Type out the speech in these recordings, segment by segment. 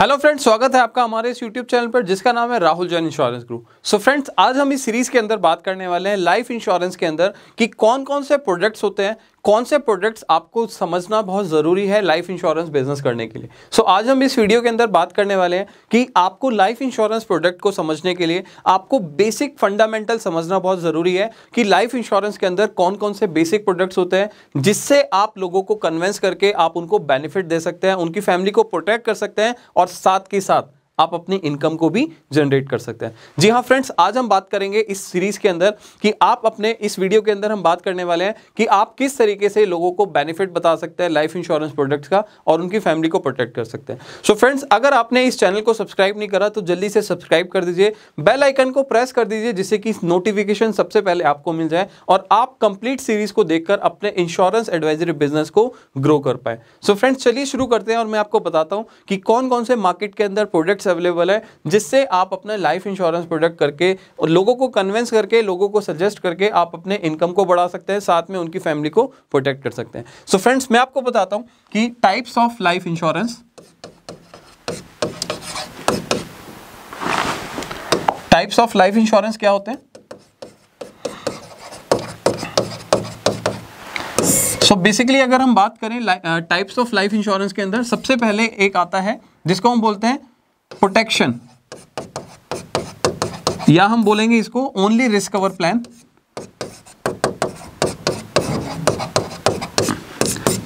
Hello friends स्वागत है आपका हमारे इस यूट्यूब चैनल पर जिसका नाम है Rahul Jain insurance group so friends आज हम इस सीरीज़ के अंदर बात करने वाले हैं लाइफ इंश्योरेंस के अंदर कि कौन कौन से प्रोडक्ट्स होते हैं कौन से प्रोडक्ट्स आपको समझना बहुत ज़रूरी है लाइफ इंश्योरेंस बिजनेस करने के लिए सो so, आज हम इस वीडियो के अंदर बात करने वाले हैं कि आपको लाइफ इंश्योरेंस प्रोडक्ट को समझने के लिए आपको बेसिक फंडामेंटल समझना बहुत ज़रूरी है कि लाइफ इंश्योरेंस के अंदर कौन कौन से बेसिक प्रोडक्ट्स होते हैं जिससे आप लोगों को कन्वेंस करके आप उनको बेनिफिट दे सकते हैं उनकी फैमिली को प्रोटेक्ट कर सकते हैं और साथ के साथ आप अपनी इनकम को भी जनरेट कर सकते हैं जी हाँ फ्रेंड्स आज हम बात करेंगे इस सीरीज के अंदर कि आप अपने इस वीडियो के अंदर हम बात करने वाले हैं कि आप किस तरीके से लोगों को बेनिफिट बता सकते हैं लाइफ इंश्योरेंस प्रोडक्ट्स का और उनकी फैमिली को प्रोटेक्ट कर सकते हैं सो so फ्रेंड्स अगर आपने इस चैनल को सब्सक्राइब नहीं करा तो जल्दी से सब्सक्राइब कर दीजिए बेल आइकन को प्रेस कर दीजिए जिससे कि नोटिफिकेशन सबसे पहले आपको मिल जाए और आप कंप्लीट सीरीज को देखकर अपने इंश्योरेंस एडवाइजरी बिजनेस को ग्रो कर पाए सो फ्रेंड्स चलिए शुरू करते हैं और मैं आपको बताता हूँ कि कौन कौन से मार्केट के अंदर प्रोडक्ट्स अवेलेबल है जिससे आप अपना लाइफ इंश्योरेंस प्रोडक्ट करके और लोगों को कन्विंस करके लोगों को सजेस्ट करके आप अपने इनकम को बढ़ा सकते हैं साथ में उनकी फैमिली को प्रोटेक्ट कर सकते हैं सो so फ्रेंड्स मैं आपको बताता हूं कि types of life insurance types of life insurance क्या होते हैं सो so बेसिकली अगर हम बात करें टाइप्स ऑफ लाइफ इंश्योरेंस के अंदर सबसे पहले एक आता है जिसको हम बोलते हैं प्रोटेक्शन या हम बोलेंगे इसको ओनली रिस्क कवर प्लान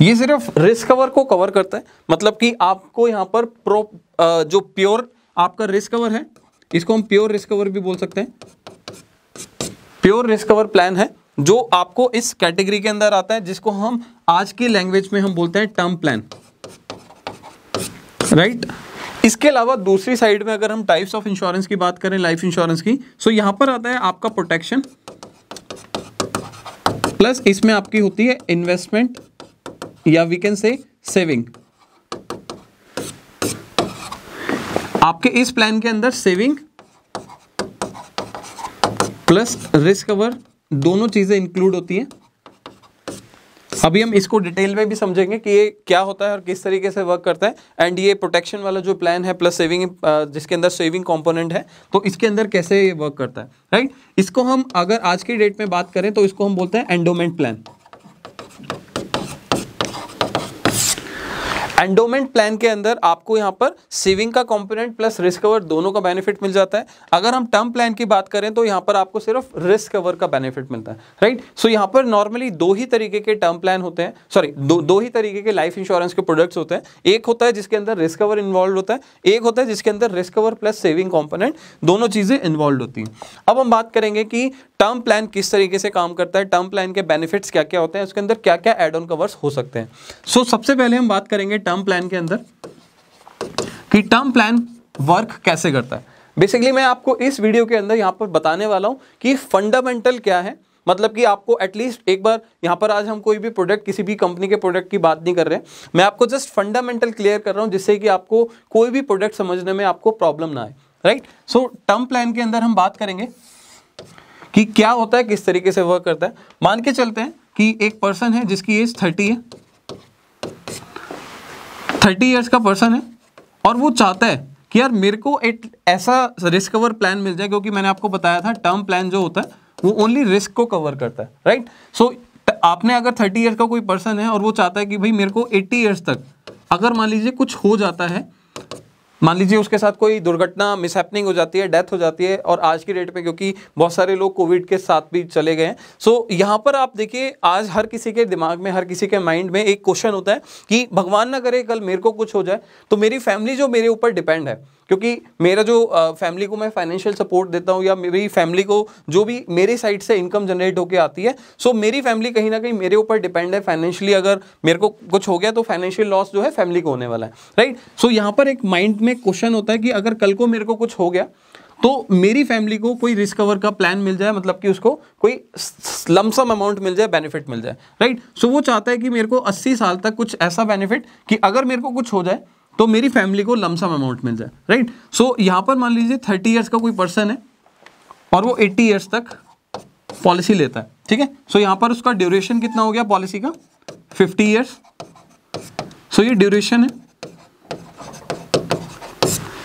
ये सिर्फ रिस्क कवर को कवर करता है मतलब कि आपको यहां पर प्रो जो प्योर आपका रिस्क कवर है इसको हम प्योर रिस्क कवर भी बोल सकते हैं प्योर रिस्क कवर प्लान है जो आपको इस कैटेगरी के अंदर आता है जिसको हम आज की लैंग्वेज में हम बोलते हैं टर्म प्लान राइट right? इसके अलावा दूसरी साइड में अगर हम टाइप्स ऑफ इंश्योरेंस की बात करें लाइफ इंश्योरेंस की सो यहां पर आता है आपका प्रोटेक्शन प्लस इसमें आपकी होती है इन्वेस्टमेंट या वी कैन से सेविंग आपके इस प्लान के अंदर सेविंग प्लस रिस्क कवर दोनों चीज़ें इंक्लूड होती हैं अभी हम इसको डिटेल में भी समझेंगे कि ये क्या होता है और किस तरीके से वर्क करता है एंड ये प्रोटेक्शन वाला जो प्लान है प्लस सेविंग uh, जिसके अंदर सेविंग कंपोनेंट है तो इसके अंदर कैसे वर्क करता है राइट इसको हम अगर आज के डेट में बात करें तो इसको हम बोलते हैं एंडोमेंट प्लान एंडोमेंट प्लान के अंदर आपको यहाँ पर सेविंग का कॉम्पोनेंट प्लस रिस्क कवर दोनों का बेनिफिट मिल जाता है अगर हम टर्म प्लान की बात करें तो यहाँ पर आपको सिर्फ रिस्क कवर का बेनिफिट मिलता है राइट सो so यहाँ पर नॉर्मली दो ही तरीके के टर्म प्लान होते हैं सॉरी दो दो ही तरीके के लाइफ इंश्योरेंस के प्रोडक्ट्स होते हैं एक होता है जिसके अंदर रिस्क कवर इन्वॉल्व होता है एक होता है जिसके अंदर risk cover plus saving component दोनों चीज़ें इन्वॉल्व होती हैं अब हम बात करेंगे कि टर्म प्लान किस तरीके से काम करता है टर्म प्लान के बेनिफिट्स क्या क्या होते हैं उसके अंदर क्या क्या एड ऑन कवर्स हो सकते हैं सो so, सबसे पहले हम बात करेंगे टर्म प्लान के अंदर कि टर्म प्लान वर्क कैसे करता है बेसिकली मैं आपको इस वीडियो के अंदर यहाँ पर बताने वाला हूँ कि फंडामेंटल क्या है मतलब कि आपको एटलीस्ट एक बार यहाँ पर आज हम कोई भी प्रोडक्ट किसी भी कंपनी के प्रोडक्ट की बात नहीं कर रहे मैं आपको जस्ट फंडामेंटल क्लियर कर रहा हूँ जिससे कि आपको कोई भी प्रोडक्ट समझने में आपको प्रॉब्लम ना आए राइट सो टर्म प्लान के अंदर हम बात करेंगे कि क्या होता है किस तरीके से वर्क करता है मान के चलते हैं कि एक पर्सन है जिसकी एज थर्टी है थर्टी ईयर्स का पर्सन है और वो चाहता है कि यार मेरे को एक ऐसा रिस्क कवर प्लान मिल जाए क्योंकि मैंने आपको बताया था टर्म प्लान जो होता है वो ओनली रिस्क को कवर करता है राइट सो so, आपने अगर थर्टी ईयर्स का कोई पर्सन है और वो चाहता है कि भाई मेरे को एट्टी ईयर्स तक अगर मान लीजिए कुछ हो जाता है मान लीजिए उसके साथ कोई दुर्घटना मिसहैपनिंग हो जाती है डेथ हो जाती है और आज की डेट पे क्योंकि बहुत सारे लोग कोविड के साथ भी चले गए सो यहाँ पर आप देखिए आज हर किसी के दिमाग में हर किसी के माइंड में एक क्वेश्चन होता है कि भगवान ना करे कल मेरे को कुछ हो जाए तो मेरी फैमिली जो मेरे ऊपर डिपेंड है क्योंकि मेरा जो फैमिली को मैं फाइनेंशियल सपोर्ट देता हूँ या मेरी फैमिली को जो भी मेरे साइड से इनकम जनरेट होकर आती है सो मेरी फैमिली कहीं ना कहीं मेरे ऊपर डिपेंड है फाइनेंशियली अगर मेरे को कुछ हो गया तो फाइनेंशियल लॉस जो है फैमिली को होने वाला है राइट सो यहाँ पर एक माइंड में क्वेश्चन होता है कि अगर कल को मेरे को कुछ हो गया तो मेरी फैमिली को कोई रिस्कवर का प्लान मिल जाए मतलब कि उसको कोई लमसम अमाउंट मिल जाए बेनिफिट मिल जाए राइट सो वो चाहता है कि मेरे को 80 साल तक कुछ ऐसा बेनिफिट कि अगर मेरे को कुछ हो जाए तो मेरी फैमिली को लमसम अमाउंट मिल जाए राइट सो यहां पर मान लीजिए थर्टी ईयर्स का कोई पर्सन है और वो एट्टी ईयर्स तक पॉलिसी लेता है ठीक है सो यहां पर उसका ड्यूरेशन कितना हो गया पॉलिसी का फिफ्टी ईयर्स सो ये ड्यूरेशन है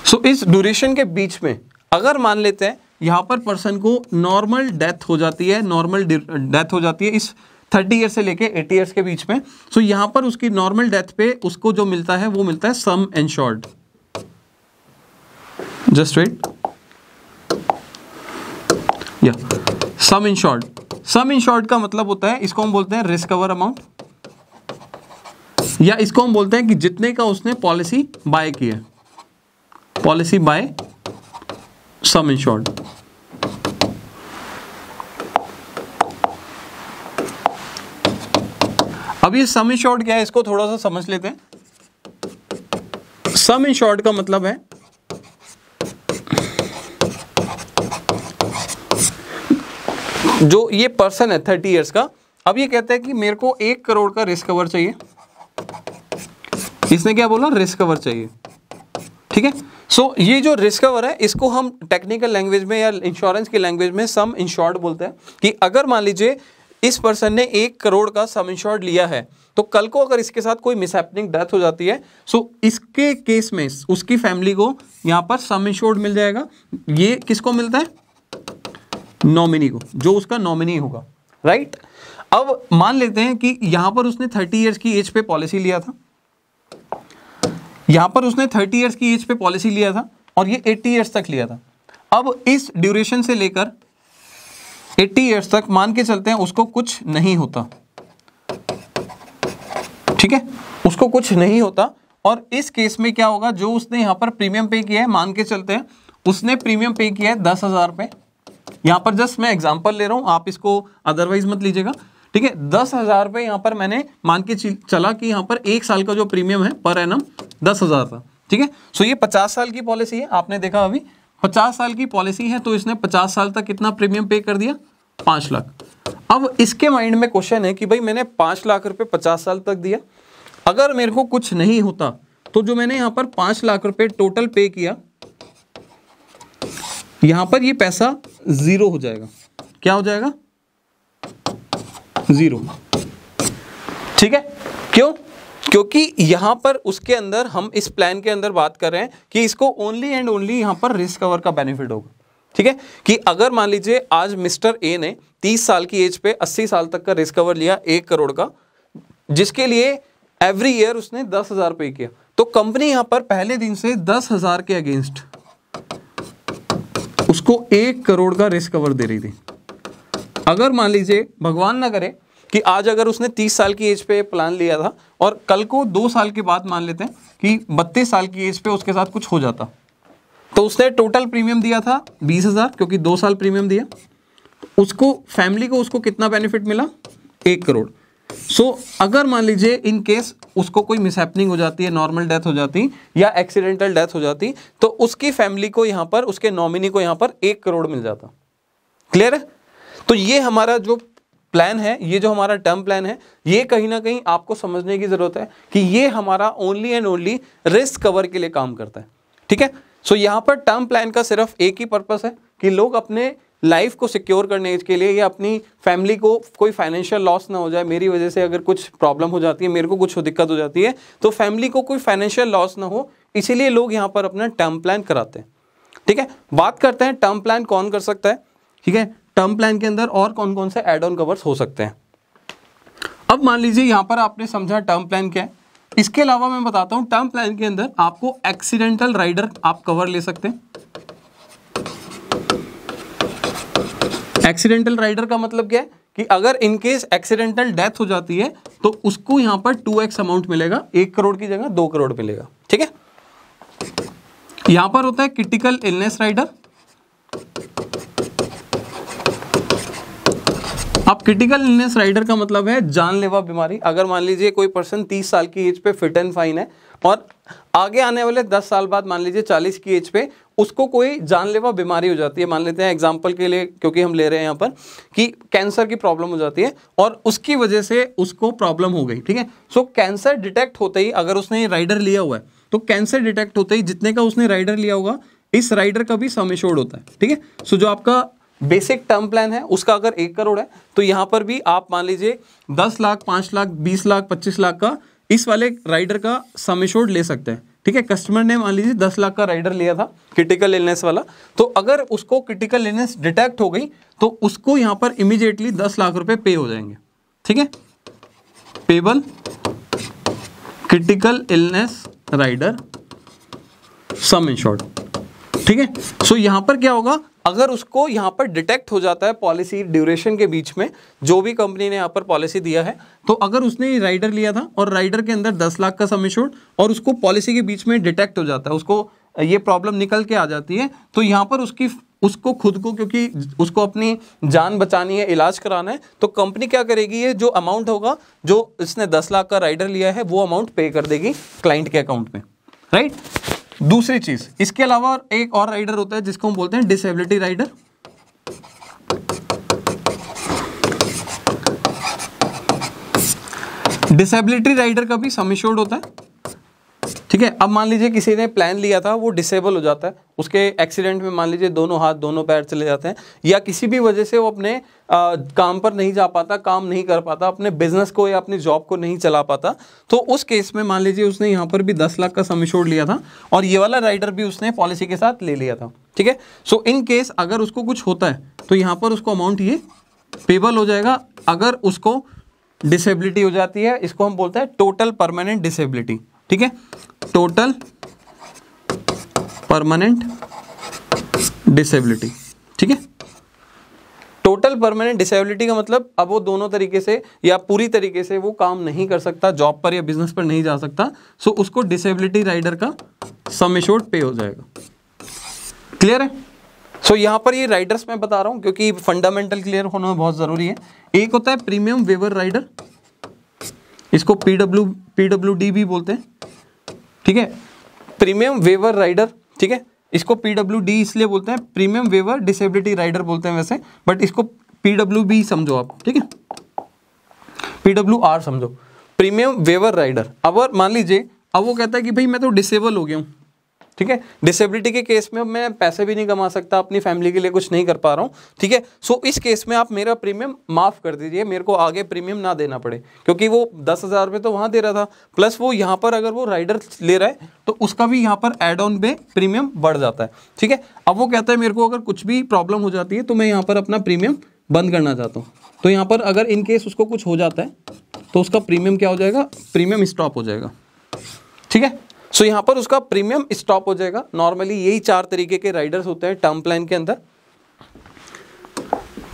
सो so, इस ड्यूरेशन के बीच में अगर मान लेते हैं यहां पर पर्सन को नॉर्मल डेथ हो जाती है नॉर्मल डेथ हो जाती है इस थर्टी ईयर से लेके एटी ईयर्स के बीच में सो so, यहां पर उसकी नॉर्मल डेथ पे उसको जो मिलता है वो मिलता है सम इंश्योर्ड जस्ट वेट या सम इंश्योर्ड सम इंश्योर्ड का मतलब होता है इसको हम बोलते हैं रिस्क कवर अमाउंट या इसको हम बोलते हैं कि जितने का उसने पॉलिसी बाय किया पॉलिसी बाय सम इंश्योर्ड अब ये सम इन शॉर्ट क्या है इसको थोड़ा सा समझ लेते हैं सम इन शॉर्ट का मतलब है जो ये पर्सन है थर्टी ईयर्स का अब ये कहता है कि मेरे को एक करोड़ का रिस्क कवर चाहिए इसने क्या बोला रिस्क कवर चाहिए ठीक है सो so, ये जो रिस्क कवर है इसको हम टेक्निकल लैंग्वेज में या इंश्योरेंस की लैंग्वेज में सम इंश्योर्ड बोलते हैं कि अगर मान लीजिए इस पर्सन ने एक करोड़ का सम इंश्योर्ड लिया है तो कल को अगर इसके साथ कोई मिसहैपनिंग डेथ हो जाती है सो इसके केस में उसकी फैमिली को यहां पर सम इंश्योर्ड मिल जाएगा ये किसको मिलता है नॉमिनी को जो उसका नॉमिनी होगा राइट अब मान लेते हैं कि यहां पर उसने थर्टी ईयर्स की एज पे पॉलिसी लिया था यहां पर उसने थर्टी ईयर्स की एज पे पॉलिसी लिया था और ये एट्टी ईयर्स तक लिया था अब इस ड्यूरेशन से लेकर 80 इयर्स तक मान के चलते हैं उसको कुछ नहीं होता ठीक है उसको कुछ नहीं होता और इस केस में क्या होगा जो उसने यहां पर प्रीमियम पे किया है मान के चलते हैं उसने प्रीमियम पे किया है दस हज़ार रुपए यहां पर जस्ट मैं एग्जांपल ले रहा हूँ आप इसको अदरवाइज मत लीजिएगा ठीक है दस हज़ार रुपये यहां पर मैंने मान के चला कि यहां पर एक साल का जो प्रीमियम है पर एनम दस हज़ार था ठीक है सो ये पचास साल की पॉलिसी है आपने देखा अभी पचास साल की पॉलिसी है तो इसने पचास साल तक कितना प्रीमियम पे कर दिया पांच लाख अब इसके माइंड में क्वेश्चन है कि भाई मैंने पांच लाख रुपए पचास साल तक दिया अगर मेरे को कुछ नहीं होता तो जो मैंने यहां पर पांच लाख रुपए टोटल पे किया यहां पर ये पैसा ज़ीरो हो जाएगा क्या हो जाएगा ज़ीरो ठीक है क्यों क्योंकि यहाँ पर उसके अंदर हम इस प्लान के अंदर बात कर रहे हैं कि इसको ओनली एंड ओनली यहाँ पर रिस्क कवर का बेनिफिट होगा ठीक है कि अगर मान लीजिए आज मिस्टर ए ने 30 साल की एज पे 80 साल तक का रिस्क कवर लिया एक करोड़ का जिसके लिए एवरी ईयर उसने दस हज़ार पे किया तो कंपनी यहां पर पहले दिन से दस हज़ार के अगेंस्ट उसको एक करोड़ का रिस्क कवर दे रही थी अगर मान लीजिए भगवान ना करे कि आज अगर उसने 30 साल की एज पे प्लान लिया था और कल को दो साल के बाद मान लेते हैं कि बत्तीस साल की एज पे उसके साथ कुछ हो जाता तो उसने टोटल प्रीमियम दिया था बीस हज़ार क्योंकि दो साल प्रीमियम दिया उसको फैमिली को उसको कितना बेनिफिट मिला एक करोड़ सो so, अगर मान लीजिए इन केस उसको कोई मिसहैपनिंग हो जाती है नॉर्मल डेथ हो जाती या एक्सीडेंटल डेथ हो जाती तो उसकी फैमिली को यहाँ पर उसके नॉमिनी को यहाँ पर एक करोड़ मिल जाता क्लियर है तो ये हमारा जो प्लान है ये जो हमारा टर्म प्लान है ये कहीं ना कहीं आपको समझने की ज़रूरत है कि ये हमारा only and only risk cover के लिए काम करता है ठीक है सो so, यहाँ पर टर्म प्लान का सिर्फ एक ही पर्पस है कि लोग अपने लाइफ को सिक्योर करने के लिए या अपनी फैमिली को कोई फाइनेंशियल लॉस ना हो जाए मेरी वजह से अगर कुछ प्रॉब्लम हो जाती है मेरे को कुछ दिक्कत हो जाती है तो फैमिली को कोई फाइनेंशियल लॉस ना हो इसीलिए लोग यहाँ पर अपना टर्म प्लान कराते हैं ठीक है बात करते हैं टर्म प्लान कौन कर सकता है ठीक है टर्म प्लान के अंदर और कौन कौन से एड ऑन कवर्स हो सकते हैं अब मान लीजिए यहां पर आपने समझा टर्म प्लान क्या है इसके अलावा मैं बताता हूं टर्म प्लान के अंदर आपको एक्सीडेंटल राइडर आप कवर ले सकते हैं एक्सीडेंटल राइडर का मतलब क्या है कि अगर इनकेस एक्सीडेंटल डेथ हो जाती है तो उसको यहां पर टू एक्स अमाउंट मिलेगा एक करोड़ की जगह दो करोड़ मिलेगा ठीक है यहां पर होता है क्रिटिकल इलनेस राइडर अब क्रिटिकल इलनेस राइडर का मतलब है जानलेवा बीमारी अगर मान लीजिए कोई पर्सन 30 साल की एज पे फिट एंड फाइन है और आगे आने वाले 10 साल बाद मान लीजिए 40 की एज पे उसको कोई जानलेवा बीमारी हो जाती है मान लेते हैं एग्जाम्पल के लिए क्योंकि हम ले रहे हैं यहाँ पर कि कैंसर की प्रॉब्लम हो जाती है और उसकी वजह से उसको प्रॉब्लम हो गई ठीक है सो कैंसर डिटेक्ट होते ही अगर उसने राइडर लिया हुआ है तो कैंसर डिटेक्ट होते ही जितने का उसने राइडर लिया होगा इस राइडर का भी सम होता है ठीक है सो जो आपका बेसिक टर्म प्लान है उसका अगर एक करोड़ है तो यहां पर भी आप मान लीजिए दस लाख पांच लाख बीस लाख पच्चीस लाख का इस वाले राइडर का समिशोर्ड ले सकते हैं ठीक है कस्टमर ने मान लीजिए दस लाख का राइडर लिया था क्रिटिकल इलनेस वाला तो अगर उसको क्रिटिकल इलनेस डिटेक्ट हो गई तो उसको यहां पर इमिजिएटली दस लाख रुपए पे हो जाएंगे ठीक है payable critical illness rider sum insured ठीक है सो यहां पर क्या होगा अगर उसको यहाँ पर डिटेक्ट हो जाता है पॉलिसी ड्यूरेशन के बीच में जो भी कंपनी ने यहाँ पर पॉलिसी दिया है तो अगर उसने राइडर लिया था और राइडर के अंदर दस लाख का समिशोर और उसको पॉलिसी के बीच में डिटेक्ट हो जाता है उसको ये प्रॉब्लम निकल के आ जाती है तो यहाँ पर उसकी उसको खुद को क्योंकि उसको अपनी जान बचानी है इलाज कराना है तो कंपनी क्या करेगी ये जो अमाउंट होगा जो इसने दस लाख का राइडर लिया है वो अमाउंट पे कर देगी क्लाइंट के अकाउंट में राइट दूसरी चीज इसके अलावा एक और राइडर होता है जिसको हम बोलते हैं डिसेबिलिटी राइडर डिसेबिलिटी राइडर का भी सम होता है ठीक है अब मान लीजिए किसी ने प्लान लिया था वो डिसेबल हो जाता है उसके एक्सीडेंट में मान लीजिए दोनों हाथ दोनों पैर चले जाते हैं या किसी भी वजह से वो अपने आ, काम पर नहीं जा पाता काम नहीं कर पाता अपने बिजनेस को या अपनी जॉब को नहीं चला पाता तो उस केस में मान लीजिए उसने यहाँ पर भी दस लाख का सम लिया था और ये वाला राइडर भी उसने पॉलिसी के साथ ले लिया था ठीक है सो इन केस अगर उसको कुछ होता है तो यहाँ पर उसको अमाउंट ये पेबल हो जाएगा अगर उसको डिसेबिलिटी हो जाती है इसको हम बोलते हैं टोटल परमानेंट डिसेबिलिटी ठीक है टोटल परमानेंट डिसेबिलिटी ठीक है टोटल परमानेंट डिसेबिलिटी का मतलब अब वो दोनों तरीके से या पूरी तरीके से वो काम नहीं कर सकता जॉब पर या बिजनेस पर नहीं जा सकता सो उसको डिसेबिलिटी राइडर का सम पे हो जाएगा क्लियर है सो so, यहां पर ये राइडर्स मैं बता रहा हूं क्योंकि फंडामेंटल क्लियर होना बहुत ज़रूरी है एक होता है प्रीमियम वेवर राइडर इसको पीडब्ल्यू पीडब्ल्यू डी भी बोलते हैं ठीक है प्रीमियम वेवर राइडर ठीक है इसको पीडब्ल्यू डी इसलिए बोलते हैं प्रीमियम वेवर डिसेबिलिटी राइडर बोलते हैं वैसे बट इसको पीडब्ल्यू बी समझो आप ठीक है पीडब्ल्यू आर समझो प्रीमियम वेवर राइडर अब मान लीजिए अब वो कहता है कि भाई मैं तो डिसेबल हो गया हूँ ठीक है डिसेबिलिटी के केस में मैं पैसे भी नहीं कमा सकता अपनी फैमिली के लिए कुछ नहीं कर पा रहा हूँ ठीक है सो इस केस में आप मेरा प्रीमियम माफ़ कर दीजिए मेरे को आगे प्रीमियम ना देना पड़े क्योंकि वो दस हज़ार रुपये तो वहाँ दे रहा था प्लस वो यहाँ पर अगर वो राइडर ले रहा है तो उसका भी यहाँ पर एड ऑन पे प्रीमियम बढ़ जाता है ठीक है अब वो कहता है मेरे को अगर कुछ भी प्रॉब्लम हो जाती है तो मैं यहाँ पर अपना प्रीमियम बंद करना चाहता हूँ तो यहाँ पर अगर इन केस उसको कुछ हो जाता है तो उसका प्रीमियम क्या हो जाएगा प्रीमियम स्टॉप हो जाएगा ठीक है सो so, यहाँ पर उसका प्रीमियम स्टॉप हो जाएगा नॉर्मली यही चार तरीके के राइडर्स होते हैं टर्म प्लान के अंदर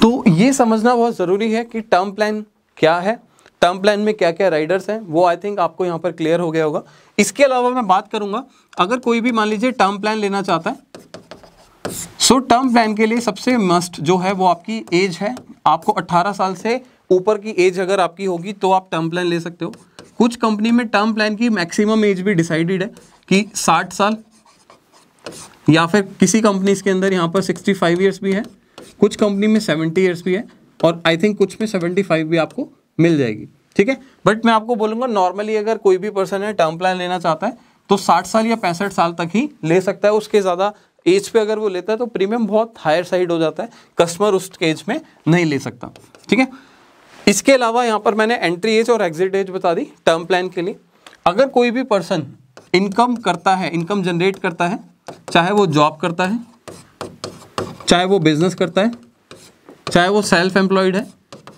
तो ये समझना बहुत ज़रूरी है कि टर्म प्लान क्या है टर्म प्लान में क्या क्या राइडर्स हैं वो आई थिंक आपको यहाँ पर क्लियर हो गया होगा इसके अलावा मैं बात करूँगा अगर कोई भी मान लीजिए टर्म प्लान लेना चाहता है सो टर्म प्लान के लिए सबसे मस्ट जो है वो आपकी एज है आपको 18 साल से ऊपर की एज अगर आपकी होगी तो आप टर्म प्लान ले सकते हो कुछ कंपनी में टर्म प्लान की मैक्सिमम एज भी डिसाइडेड है कि 60 साल या फिर किसी कंपनीज के अंदर यहाँ पर 65 ईयर्स भी है कुछ कंपनी में 70 ईयर्स भी है और आई थिंक कुछ में 75 भी आपको मिल जाएगी ठीक है बट मैं आपको बोलूँगा नॉर्मली अगर कोई भी पर्सन है टर्म प्लान लेना चाहता है तो साठ साल या पैंसठ साल तक ही ले सकता है उसके ज़्यादा एज पे अगर वो लेता है तो प्रीमियम बहुत हायर साइड हो जाता है कस्टमर उस एज में नहीं ले सकता ठीक है इसके अलावा यहाँ पर मैंने एंट्री एज और एग्जिट एज बता दी टर्म प्लान के लिए अगर कोई भी पर्सन इनकम करता है इनकम जनरेट करता है चाहे वो जॉब करता है चाहे वो बिजनेस करता है चाहे वो सेल्फ एम्प्लॉयड है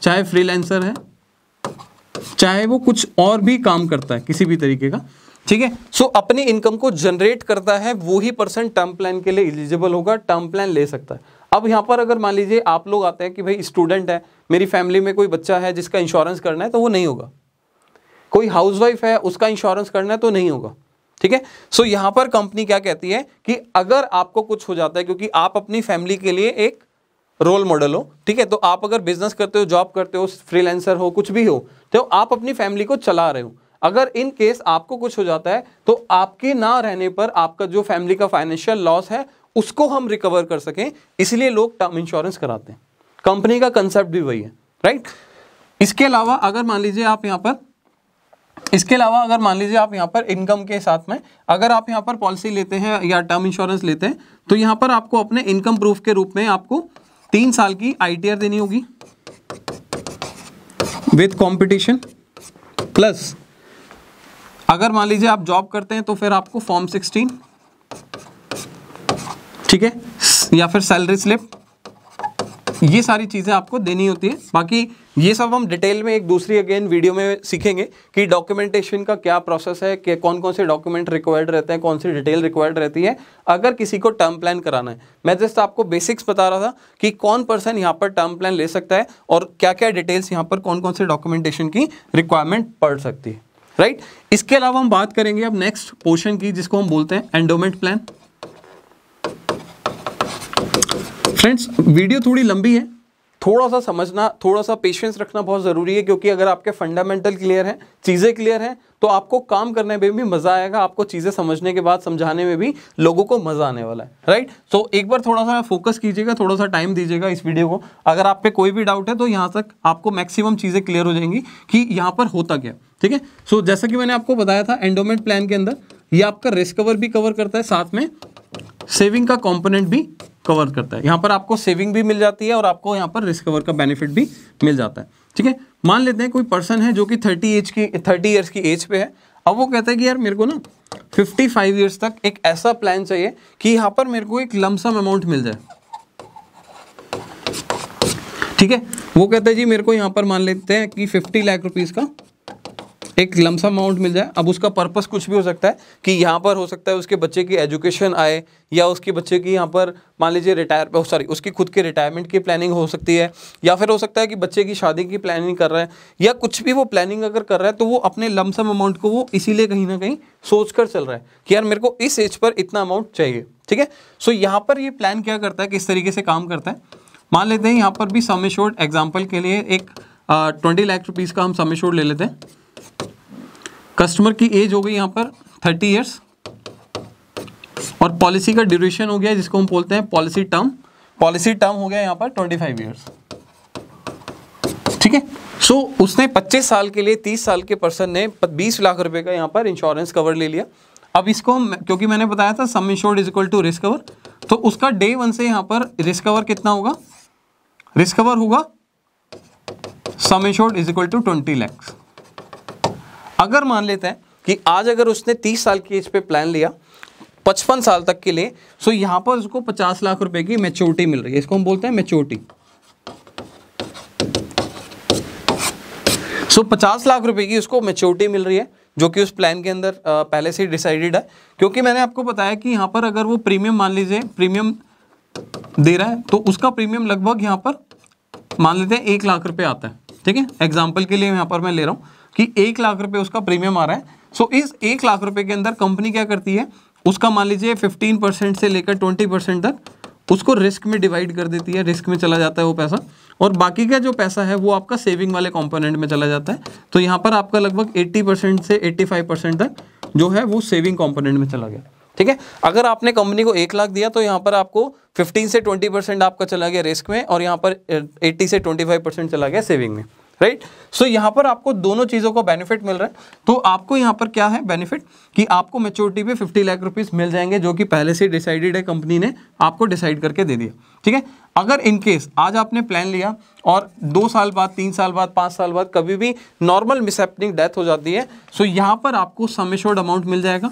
चाहे फ्रीलैंसर है चाहे वो कुछ और भी काम करता है किसी भी तरीके का ठीक है सो अपनी इनकम को जनरेट करता है वो ही पर्सन टर्म प्लान के लिए एलिजिबल होगा टर्म प्लान ले सकता है अब यहाँ पर अगर मान लीजिए आप लोग आते हैं कि भाई स्टूडेंट है मेरी फैमिली में कोई बच्चा है जिसका इंश्योरेंस करना है तो वो नहीं होगा कोई हाउसवाइफ है उसका इंश्योरेंस करना है तो नहीं होगा ठीक है सो यहाँ पर कंपनी क्या कहती है कि अगर आपको कुछ हो जाता है क्योंकि आप अपनी फैमिली के लिए एक रोल मॉडल हो ठीक है तो आप अगर बिजनेस करते हो जॉब करते हो फ्रीलैंसर हो कुछ भी हो तो आप अपनी फैमिली को चला रहे हो अगर इन केस आपको कुछ हो जाता है तो आपके ना रहने पर आपका जो फैमिली का फाइनेंशियल लॉस है उसको हम रिकवर कर सकें इसलिए लोग टर्म इंश्योरेंस कराते हैं कंपनी का कंसेप्ट भी वही है राइट इसके अलावा अगर मान लीजिए आप यहां पर इसके अलावा अगर मान लीजिए आप यहां पर इनकम के साथ में अगर आप यहां पर पॉलिसी लेते हैं या टर्म इंश्योरेंस लेते हैं तो यहां पर आपको अपने इनकम प्रूफ के रूप में आपको तीन साल की आईटीआर देनी होगी विद कंपटीशन प्लस अगर मान लीजिए आप जॉब करते हैं तो फिर आपको फॉर्म सिक्सटीन ठीक है या फिर सैलरी स्लिप ये सारी चीज़ें आपको देनी होती है बाकी ये सब हम डिटेल में एक दूसरी अगेन वीडियो में सीखेंगे कि डॉक्यूमेंटेशन का क्या प्रोसेस है कि कौन कौन से डॉक्यूमेंट रिक्वायर्ड रहते हैं कौन सी डिटेल रिक्वायर्ड रहती है अगर किसी को टर्म प्लान कराना है मैं जस्ट आपको बेसिक्स बता रहा था कि कौन पर्सन यहाँ पर टर्म प्लान ले सकता है और क्या क्या डिटेल्स यहाँ पर कौन कौन से डॉक्यूमेंटेशन की रिक्वायरमेंट पड़ सकती है राइट इसके अलावा हम बात करेंगे अब नेक्स्ट पोर्शन की जिसको हम बोलते हैं एंडोमेंट प्लान फ्रेंड्स वीडियो थोड़ी लंबी है थोड़ा सा समझना थोड़ा सा पेशेंस रखना बहुत ज़रूरी है क्योंकि अगर आपके फंडामेंटल क्लियर हैं चीज़ें क्लियर हैं तो आपको काम करने में भी मज़ा आएगा आपको चीज़ें समझने के बाद समझाने में भी लोगों को मज़ा आने वाला है राइट सो so, एक बार थोड़ा सा फोकस कीजिएगा थोड़ा सा टाइम दीजिएगा इस वीडियो को अगर आप पे कोई भी डाउट है तो यहाँ तक आपको मैक्सिमम चीज़ें क्लियर हो जाएंगी कि यहाँ पर होता क्या ठीक है सो जैसा कि मैंने आपको बताया था एंडोमेंट प्लान के अंदर ये आपका रिस्क कवर भी कवर करता है साथ में सेविंग का कंपोनेंट भी कवर करता है यहाँ पर आपको सेविंग भी मिल जाती है और आपको यहाँ पर रिस्क कवर का बेनिफिट भी मिल जाता है ठीक है मान लेते हैं कोई पर्सन है जो कि थर्टी एज की थर्टी ईयर्स की एज पे है अब वो कहता है कि यार मेरे को ना फिफ्टी फाइव ईयर्स तक एक ऐसा प्लान चाहिए कि यहाँ पर मेरे को एक लमसम अमाउंट मिल जाए ठीक है वो कहता है जी मेरे को यहाँ पर मान लेते हैं कि फिफ्टी लाख रुपीज़ का एक लमसम अमाउंट मिल जाए अब उसका पर्पस कुछ भी हो सकता है कि यहाँ पर हो सकता है उसके बच्चे की एजुकेशन आए या उसके बच्चे की यहाँ पर मान लीजिए रिटायर सॉरी oh, उसकी खुद के रिटायरमेंट की प्लानिंग हो सकती है या फिर हो सकता है कि बच्चे की शादी की प्लानिंग कर रहा है या कुछ भी वो प्लानिंग अगर कर रहा है तो वो अपने लमसम अमाउंट को वो इसीलिए कहीं ना कहीं सोच कर चल रहा है कि यार मेरे को इस एज पर इतना अमाउंट चाहिए ठीक है सो यहाँ पर ये प्लान क्या करता है किस तरीके से काम करता है मान लेते हैं यहाँ पर भी समय शोर्ट एग्जाम्पल के लिए एक ट्वेंटी लाख रुपीज़ का हम समय शोर्ट ले लेते हैं कस्टमर की एज हो गई यहाँ पर थर्टी ईयर्स और पॉलिसी का ड्यूरेशन हो गया जिसको हम बोलते हैं पॉलिसी टर्म पॉलिसी टर्म हो गया यहाँ पर ट्वेंटी फाइव ईयर्स ठीक है सो उसने पच्चीस साल के लिए तीस साल के पर्सन ने बीस लाख रुपए का यहाँ पर इंश्योरेंस कवर ले लिया अब इसको क्योंकि मैंने बताया था sum insured is equal to risk cover तो उसका डे वन से यहाँ पर रिस्क कवर कितना होगा रिस्क कवर होगा sum insured is equal to twenty lakhs अगर मान लेते हैं कि आज अगर उसने तीस साल की एज पे प्लान लिया पचपन साल तक के लिए सो यहां पर उसको पचास लाख रुपए की मेच्योरिटी मिल रही है इसको हम बोलते हैं मेच्योरिटी सो 50 लाख रुपए की उसको मेच्योरिटी मिल रही है जो कि उस प्लान के अंदर पहले से ही डिसाइडेड है क्योंकि मैंने आपको बताया कि यहां पर अगर वो प्रीमियम मान लीजिए प्रीमियम दे रहा है तो उसका प्रीमियम लगभग यहाँ पर मान लेते हैं एक लाख रुपए आता है ठीक है एग्जाम्पल के लिए यहां पर मैं ले रहा हूं कि एक लाख रुपए उसका प्रीमियम आ रहा है सो इस एक लाख रुपए के अंदर कंपनी क्या करती है उसका मान लीजिए फिफ्टीन परसेंट से लेकर ट्वेंटी परसेंट तक उसको रिस्क में डिवाइड कर देती है रिस्क में चला जाता है वो पैसा और बाकी का जो पैसा है वो आपका सेविंग वाले कॉम्पोनेंट में चला जाता है तो यहाँ पर आपका लगभग एट्टी परसेंट से एट्टी परसेंट तक जो है वो सेविंग कॉम्पोनेंट में चला गया ठीक है अगर आपने कंपनी को एक लाख दिया तो यहाँ पर आपको 15 से 20 परसेंट आपका चला गया रिस्क में और यहाँ पर 80 से 25 परसेंट चला गया सेविंग में राइट सो यहां पर आपको दोनों चीज़ों का बेनिफिट मिल रहा है तो आपको यहां पर क्या है बेनिफिट कि आपको मेच्योरिटी पे 50 लाख रुपीस मिल जाएंगे जो कि पहले से डिसाइडेड है कंपनी ने आपको डिसाइड करके दे दिया ठीक है अगर इन केस आज आपने प्लान लिया और दो साल बाद तीन साल बाद पांच साल बाद कभी भी नॉर्मल मिसहैपनिंग डेथ हो जाती है सो यहां पर आपको समिश्योर्ड अमाउंट मिल जाएगा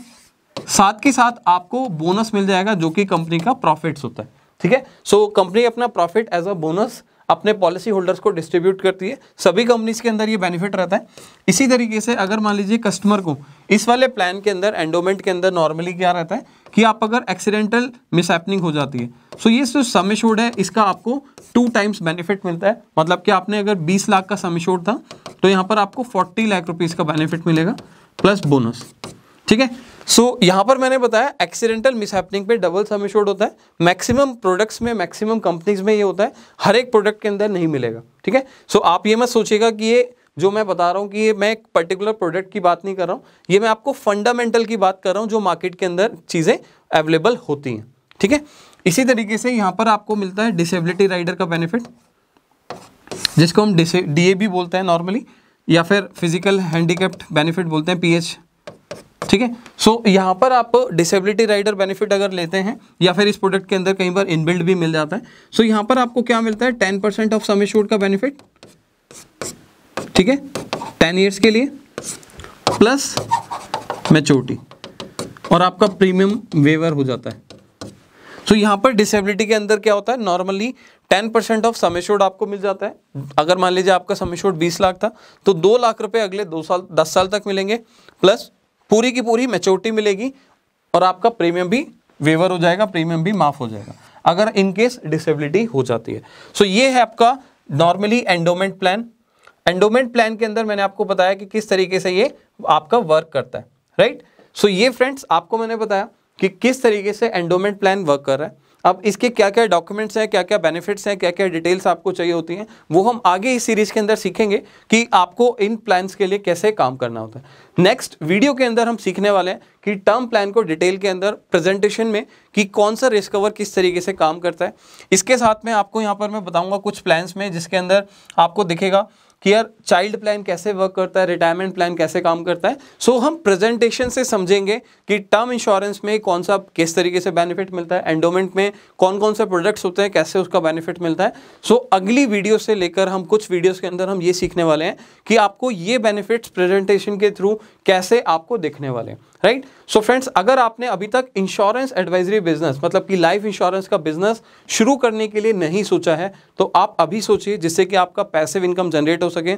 साथ के साथ आपको बोनस मिल जाएगा जो कि कंपनी का प्रॉफिट होता है ठीक है सो कंपनी अपना प्रॉफिट एज अ बोनस अपने पॉलिसी होल्डर्स को डिस्ट्रीब्यूट करती है सभी कंपनीज के अंदर ये बेनिफिट रहता है इसी तरीके से अगर मान लीजिए कस्टमर को इस वाले प्लान के अंदर एंडोमेंट के अंदर नॉर्मली क्या रहता है कि आप अगर एक्सीडेंटल मिसहैपनिंग हो जाती है सो तो ये जो सम है इसका आपको टू टाइम्स बेनिफिट मिलता है मतलब कि आपने अगर बीस लाख का सम था तो यहाँ पर आपको फोर्टी लाख रुपीज़ का बेनिफिट मिलेगा प्लस बोनस ठीक है सो so, यहाँ पर मैंने बताया एक्सीडेंटल मिसहैपनिंग पे डबल सम इंश्योर्ड होता है मैक्सिमम प्रोडक्ट्स में मैक्सिमम कंपनीज में ये होता है हर एक प्रोडक्ट के अंदर नहीं मिलेगा ठीक है सो so, आप ये मत सोचिएगा कि ये जो मैं बता रहा हूँ कि ये मैं एक पर्टिकुलर प्रोडक्ट की बात नहीं कर रहा हूँ ये मैं आपको फंडामेंटल की बात कर रहा हूँ जो मार्केट के अंदर चीज़ें अवेलेबल होती हैं ठीक है इसी तरीके से यहाँ पर आपको मिलता है डिसेबिलिटी राइडर का बेनिफिट जिसको हम डी ए बोलते हैं नॉर्मली या फिर फिजिकल हैंडीकेप्ट बेनिफिट बोलते हैं पी एच ठीक है सो यहाँ पर आप डिसेबिलिटी राइडर बेनिफिट अगर लेते हैं या फिर इस प्रोडक्ट के अंदर कई बार इनबिल्ड भी मिल जाता है सो so, यहाँ पर आपको क्या मिलता है ten percent of sum issued का बेनिफिट ठीक है टेन ईयर्स के लिए प्लस मेच्योरिटी और आपका प्रीमियम वेवर हो जाता है सो so, यहाँ पर डिसेबिलिटी के अंदर क्या होता है नॉर्मली 10% परसेंट ऑफ समेशोड आपको मिल जाता है अगर मान लीजिए आपका समेशोड 20 लाख था तो 2 लाख रुपए अगले 2 साल 10 साल तक मिलेंगे प्लस पूरी की पूरी मेच्योरिटी मिलेगी और आपका प्रीमियम भी वेवर हो जाएगा प्रीमियम भी माफ हो जाएगा अगर इन केस डिसेबिलिटी हो जाती है सो so, ये है आपका normally endowment plan endowment plan के अंदर मैंने आपको बताया कि किस तरीके से ये आपका वर्क करता है राइट right? सो so, ये फ्रेंड्स आपको मैंने बताया कि किस तरीके से एंडोमेंट प्लान वर्क कर रहा है अब इसके क्या क्या डॉक्यूमेंट्स हैं क्या क्या बेनिफिट्स हैं क्या क्या डिटेल्स आपको चाहिए होती हैं वो हम आगे इस सीरीज के अंदर सीखेंगे कि आपको इन प्लान्स के लिए कैसे काम करना होता है नेक्स्ट वीडियो के अंदर हम सीखने वाले हैं कि टर्म प्लान को डिटेल के अंदर प्रेजेंटेशन में कि कौन सा रिस्क कवर किस तरीके से काम करता है इसके साथ में आपको यहाँ पर मैं बताऊँगा कुछ प्लान्स में जिसके अंदर आपको दिखेगा कि यार चाइल्ड प्लान कैसे वर्क करता है रिटायरमेंट प्लान कैसे काम करता है सो so, हम प्रेजेंटेशन से समझेंगे कि टर्म इंश्योरेंस में कौन सा किस तरीके से बेनिफिट मिलता है एंडोमेंट में कौन कौन से प्रोडक्ट्स होते हैं कैसे उसका बेनिफिट मिलता है सो so, अगली वीडियो से लेकर हम कुछ वीडियोज़ के अंदर हम ये सीखने वाले हैं कि आपको ये बेनिफिट्स प्रेजेंटेशन के थ्रू कैसे आपको दिखने वाले हैं राइट सो फ्रेंड्स अगर आपने अभी तक इंश्योरेंस एडवाइजरी बिजनेस मतलब कि लाइफ इंश्योरेंस का बिजनेस शुरू करने के लिए नहीं सोचा है तो आप अभी सोचिए जिससे कि आपका पैसिव इनकम जनरेट हो सके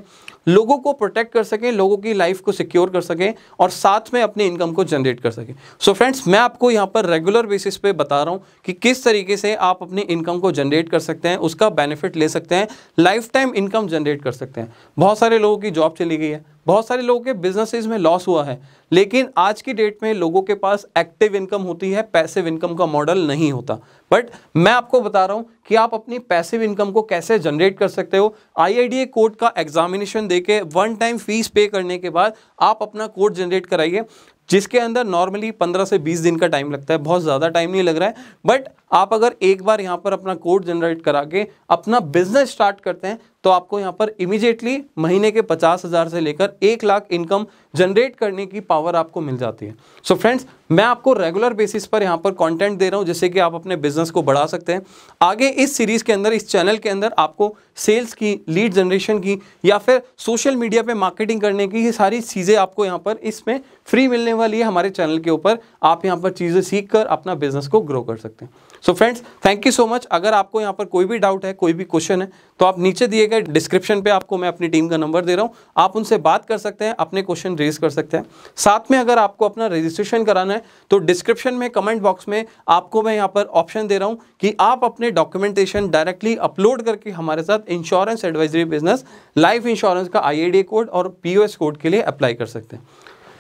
लोगों को प्रोटेक्ट कर सकें लोगों की लाइफ को सिक्योर कर सकें और साथ में अपने इनकम को जनरेट कर सकें सो फ्रेंड्स मैं आपको यहाँ पर रेगुलर बेसिस पे बता रहा हूँ कि किस तरीके से आप अपने इनकम को जनरेट कर सकते हैं उसका बेनिफिट ले सकते हैं लाइफ टाइम इनकम जनरेट कर सकते हैं बहुत सारे लोगों की जॉब चली गई है बहुत सारे लोगों के बिजनेसेस में लॉस हुआ है लेकिन आज की डेट में लोगों के पास एक्टिव इनकम होती है पैसिव इनकम का मॉडल नहीं होता बट मैं आपको बता रहा हूं कि आप अपनी पैसिव इनकम को कैसे जनरेट कर सकते हो आईआईडीए कोड का एग्जामिनेशन देके वन टाइम फीस पे करने के बाद आप अपना कोड जनरेट कराइए जिसके अंदर नॉर्मली 15 से 20 दिन का टाइम लगता है बहुत ज़्यादा टाइम नहीं लग रहा है बट आप अगर एक बार यहाँ पर अपना कोड जनरेट करा के अपना बिजनेस स्टार्ट करते हैं तो आपको यहाँ पर इमिजिएटली महीने के पचास हज़ार से लेकर एक लाख इनकम जनरेट करने की पावर आपको मिल जाती है सो फ्रेंड्स मैं आपको रेगुलर बेसिस पर यहाँ पर कंटेंट दे रहा हूँ जिससे कि आप अपने बिजनेस को बढ़ा सकते हैं आगे इस सीरीज़ के अंदर इस चैनल के अंदर आपको सेल्स की लीड जनरेशन की या फिर सोशल मीडिया पे मार्केटिंग करने की ये सारी चीज़ें आपको यहाँ पर इसमें फ्री मिलने वाली है हमारे चैनल के ऊपर आप यहाँ पर चीज़ें सीख कर अपना बिजनेस को ग्रो कर सकते हैं so friends thank you so much अगर आपको यहाँ पर कोई भी डाउट है कोई भी क्वेश्चन है तो आप नीचे दिए गए डिस्क्रिप्शन पे आपको मैं अपनी टीम का नंबर दे रहा हूँ आप उनसे बात कर सकते हैं अपने क्वेश्चन रेज कर सकते हैं साथ में अगर आपको अपना रजिस्ट्रेशन कराना है तो डिस्क्रिप्शन में कमेंट बॉक्स में आपको मैं यहाँ पर ऑप्शन दे रहा हूँ कि आप अपने डॉक्यूमेंटेशन डायरेक्टली अपलोड करके हमारे साथ insurance advisory business life insurance का आई कोड और पी कोड के लिए अप्लाई कर सकते हैं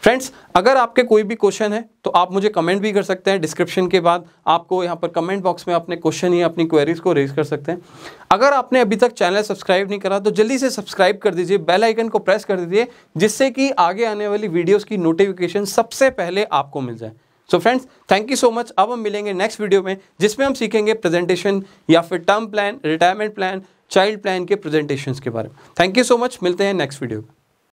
फ्रेंड्स अगर आपके कोई भी क्वेश्चन है तो आप मुझे कमेंट भी कर सकते हैं डिस्क्रिप्शन के बाद आपको यहाँ पर कमेंट बॉक्स में अपने क्वेश्चन या अपनी क्वेरीज को रेज कर सकते हैं अगर आपने अभी तक चैनल सब्सक्राइब नहीं करा तो जल्दी से सब्सक्राइब कर दीजिए बेल आइकन को प्रेस कर दीजिए जिससे कि आगे आने वाली वीडियोस की नोटिफिकेशन सबसे पहले आपको मिल जाए so friends thank you so much अब हम मिलेंगे नेक्स्ट वीडियो में जिसमें हम सीखेंगे प्रेजेंटेशन या फिर term plan retirement plan child plan के प्रेजेंटेशन के बारे में थैंक यू सो मच मिलते हैं नेक्स्ट वीडियो में